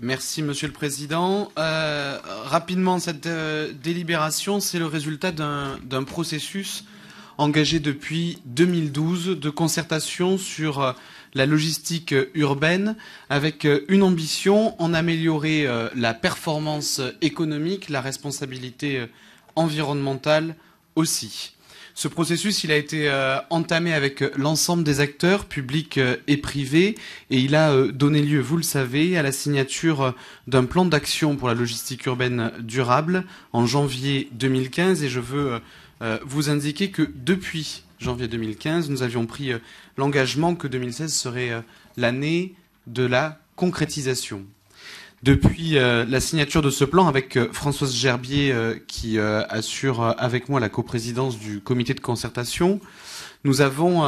Merci, Monsieur le Président. Euh, rapidement, cette euh, délibération, c'est le résultat d'un processus engagé depuis 2012 de concertation sur euh, la logistique urbaine, avec une ambition en améliorer la performance économique, la responsabilité environnementale aussi. Ce processus, il a été euh, entamé avec euh, l'ensemble des acteurs, publics euh, et privés, et il a donné lieu, vous le savez, à la signature d'un plan d'action pour la logistique urbaine durable en janvier 2015. Et je veux vous indiquer que depuis janvier 2015, nous avions pris l'engagement que 2016 serait l'année de la concrétisation depuis euh, la signature de ce plan avec euh, Françoise Gerbier euh, qui assure avec moi la coprésidence du comité de concertation, nous avons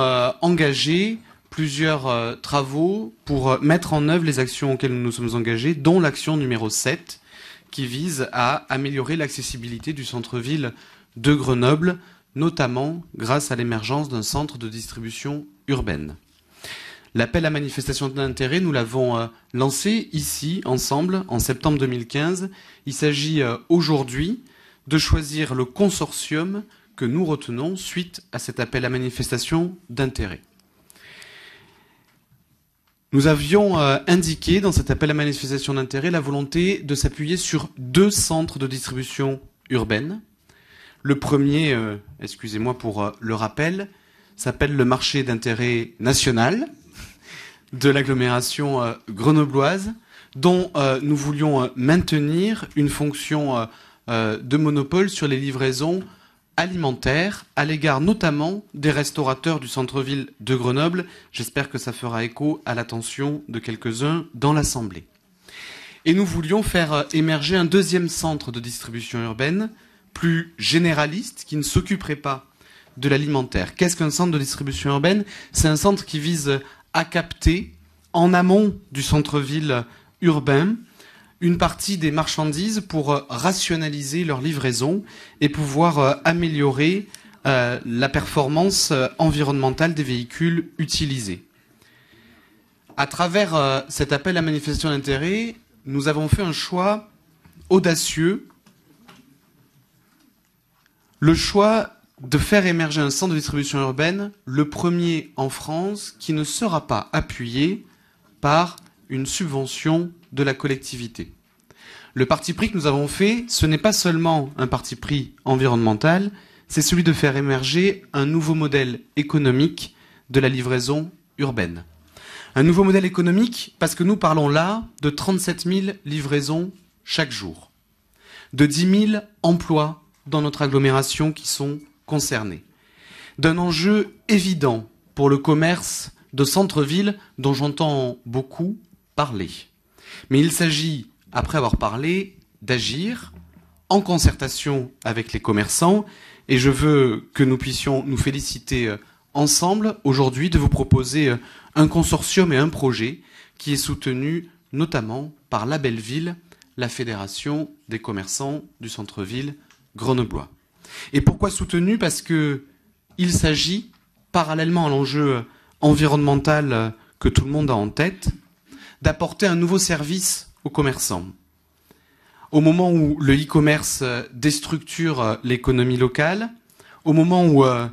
engagé plusieurs travaux pour mettre en œuvre les actions auxquelles nous nous sommes engagés, dont l'action numéro 7 qui vise à améliorer l'accessibilité du centre-ville de Grenoble, notamment grâce à l'émergence d'un centre de distribution urbaine. L'appel à manifestation d'intérêt, nous l'avons euh, lancé ici, ensemble, en septembre 2015. Il s'agit euh, aujourd'hui de choisir le consortium que nous retenons suite à cet appel à manifestation d'intérêt. Nous avions euh, indiqué dans cet appel à manifestation d'intérêt la volonté de s'appuyer sur deux centres de distribution urbaine. Le premier, excusez-moi pour le rappel, s'appelle le marché d'intérêt national, de l'agglomération euh, grenobloise, dont euh, nous voulions euh, maintenir une fonction de monopole sur les livraisons alimentaires, à l'égard notamment des restaurateurs du centre-ville de Grenoble. J'espère que ça fera écho à l'attention de quelques-uns dans l'Assemblée. Et nous voulions faire émerger un deuxième centre de distribution urbaine, plus généraliste, qui ne s'occuperait pas de l'alimentaire. Qu'est-ce qu'un centre de distribution urbaine C'est un centre qui vise à capter en amont du centre-ville urbain une partie des marchandises pour euh, rationaliser leur livraison et pouvoir euh, améliorer euh, la performance environnementale des véhicules utilisés. À travers cet appel à manifestation d'intérêt, nous avons fait un choix audacieux, le choix de faire émerger un centre de distribution urbaine, le premier en France, qui ne sera pas appuyé par une subvention de la collectivité. Le parti pris que nous avons fait, ce n'est pas seulement un parti pris environnemental, c'est celui de faire émerger un nouveau modèle économique de la livraison urbaine. Un nouveau modèle économique parce que nous parlons là de 37 000 livraisons chaque jour, de 10 000 emplois dans notre agglomération qui sont concernés. D'un enjeu évident pour le commerce de centre-ville dont j'entends beaucoup parler. Mais il s'agit, après avoir parlé, d'agir en concertation avec les commerçants et je veux que nous puissions nous féliciter euh, ensemble aujourd'hui de vous proposer euh, un consortium et un projet qui est soutenu notamment par la Belle Ville, la Fédération des commerçants du centre-ville grenoblois. Et pourquoi soutenu Parce que il s'agit, parallèlement à l'enjeu environnemental que tout le monde a en tête, d'apporter un nouveau service aux commerçants. Au moment où le e-commerce déstructure l'économie locale, au moment où euh,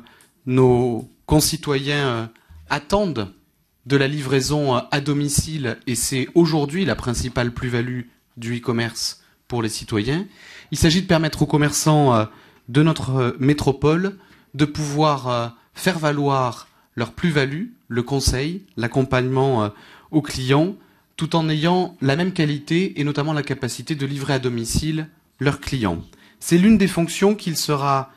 nos concitoyens euh, attendent de la livraison euh, à domicile, et c'est aujourd'hui la principale plus-value du e-commerce pour les citoyens, il s'agit de permettre aux commerçants de notre euh, métropole de pouvoir euh, faire valoir leur plus-value, le conseil, l'accompagnement euh, aux clients, tout en ayant la même qualité et notamment la capacité de livrer à domicile leurs clients. C'est l'une des fonctions qu'il sera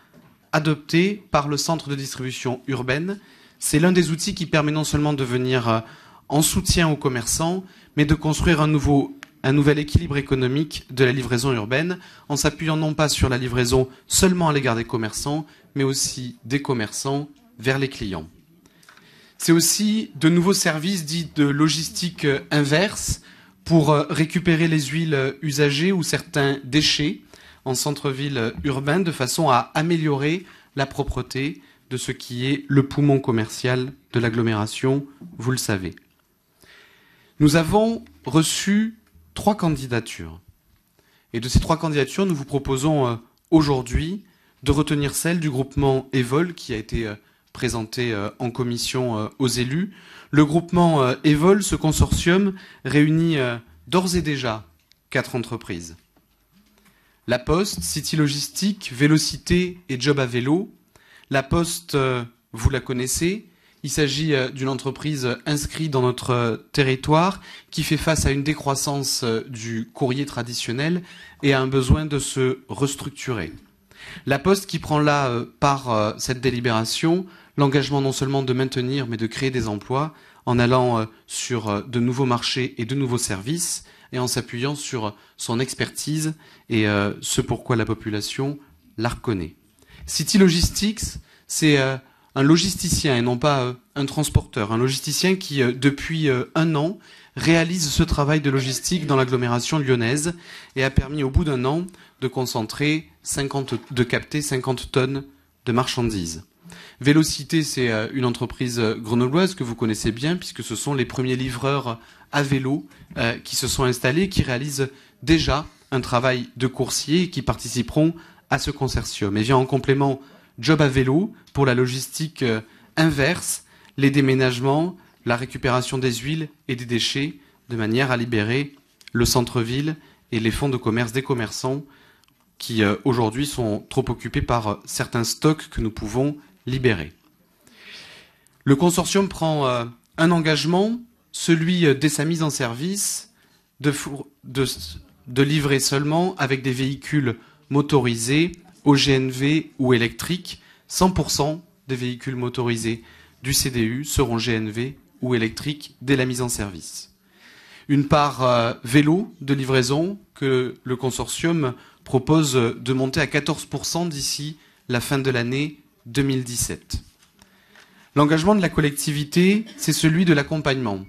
adoptée par le centre de distribution urbaine. C'est l'un des outils qui permet non seulement de venir en soutien aux commerçants, mais de construire un nouveau un nouvel équilibre économique de la livraison urbaine en s'appuyant non pas sur la livraison seulement à l'égard des commerçants, mais aussi des commerçants vers les clients. C'est aussi de nouveaux services dits de logistique inverse pour euh, récupérer les huiles usagées ou certains déchets en centre-ville urbain de façon à améliorer la propreté de ce qui est le poumon commercial de l'agglomération, vous le savez. Nous avons reçu trois candidatures. Et de ces trois candidatures, nous vous proposons euh, aujourd'hui de retenir celle du groupement Evol qui a été euh, présenté euh, en commission aux élus. Le groupement Evol, ce consortium, réunit d'ores et déjà quatre entreprises. La Poste, City Logistique, Vélocité et Job à Vélo. La Poste, vous la connaissez, il s'agit euh, d'une entreprise inscrite dans notre euh, territoire qui fait face à une décroissance euh, du courrier traditionnel et à un besoin de se restructurer. La Poste qui prend là par cette délibération l'engagement non seulement de maintenir mais de créer des emplois en allant sur de nouveaux marchés et de nouveaux services et en s'appuyant sur son expertise et ce pourquoi la population la reconnaît. City Logistics, c'est un logisticien et non pas euh, un transporteur, un logisticien qui, euh, depuis euh, un an, réalise ce travail de logistique dans l'agglomération lyonnaise et a permis au bout d'un an de concentrer 50, de capter 50 tonnes de marchandises. Vélocité, c'est une entreprise grenobloise que vous connaissez bien puisque ce sont les premiers livreurs à vélo qui se sont installés, qui réalisent déjà un travail de coursier et qui participeront à ce consortium. Et vient en complément job à vélo pour la logistique euh, inverse, les déménagements, la récupération des huiles et des déchets, de manière à libérer le centre-ville et les fonds de commerce des commerçants qui euh, aujourd'hui sont trop occupés par euh, certains stocks que nous pouvons libérer. Le consortium prend un engagement, celui dès sa mise en service, de, livrer seulement avec des véhicules motorisés au GNV ou électrique, 100% des véhicules motorisés du CDU seront GNV ou électriques dès la mise en service. Une part euh, vélo de livraison que le consortium propose de monter à 14% d'ici la fin de l'année 2017. L'engagement de la collectivité, c'est celui de l'accompagnement.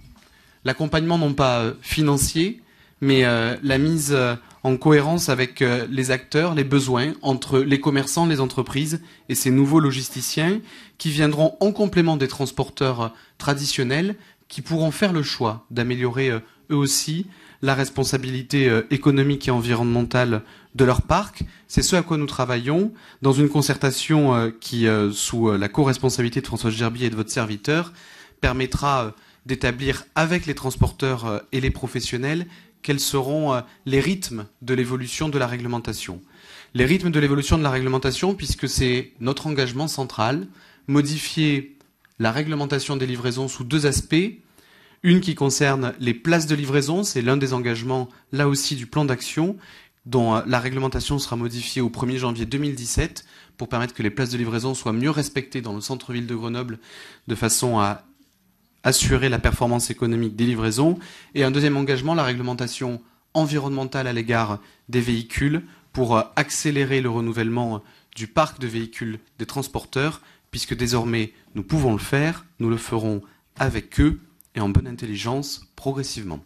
L'accompagnement non pas euh, financier, mais euh, la mise en cohérence avec euh, les acteurs, les besoins entre les commerçants, les entreprises et ces nouveaux logisticiens qui viendront en complément des transporteurs euh, traditionnels qui pourront faire le choix d'améliorer euh, eux aussi la responsabilité économique et environnementale de leur parc. C'est ce à quoi nous travaillons dans une concertation qui, sous la co-responsabilité de François Gerbier et de votre serviteur, permettra d'établir avec les transporteurs et les professionnels quels seront euh, les rythmes de l'évolution de la réglementation. Les rythmes de l'évolution de la réglementation, puisque c'est notre engagement central, modifier la réglementation des livraisons sous deux aspects. Une qui concerne les places de livraison, c'est l'un des engagements là aussi du plan d'action, dont euh, la réglementation sera modifiée au 1er janvier 2017 pour permettre que les places de livraison soient mieux respectées dans le centre-ville de Grenoble de façon à assurer la performance économique des livraisons. Et un deuxième engagement, la réglementation environnementale à l'égard des véhicules pour euh, accélérer le renouvellement euh, du parc de véhicules des transporteurs, puisque désormais nous pouvons le faire, nous le ferons avec eux et en bonne intelligence progressivement.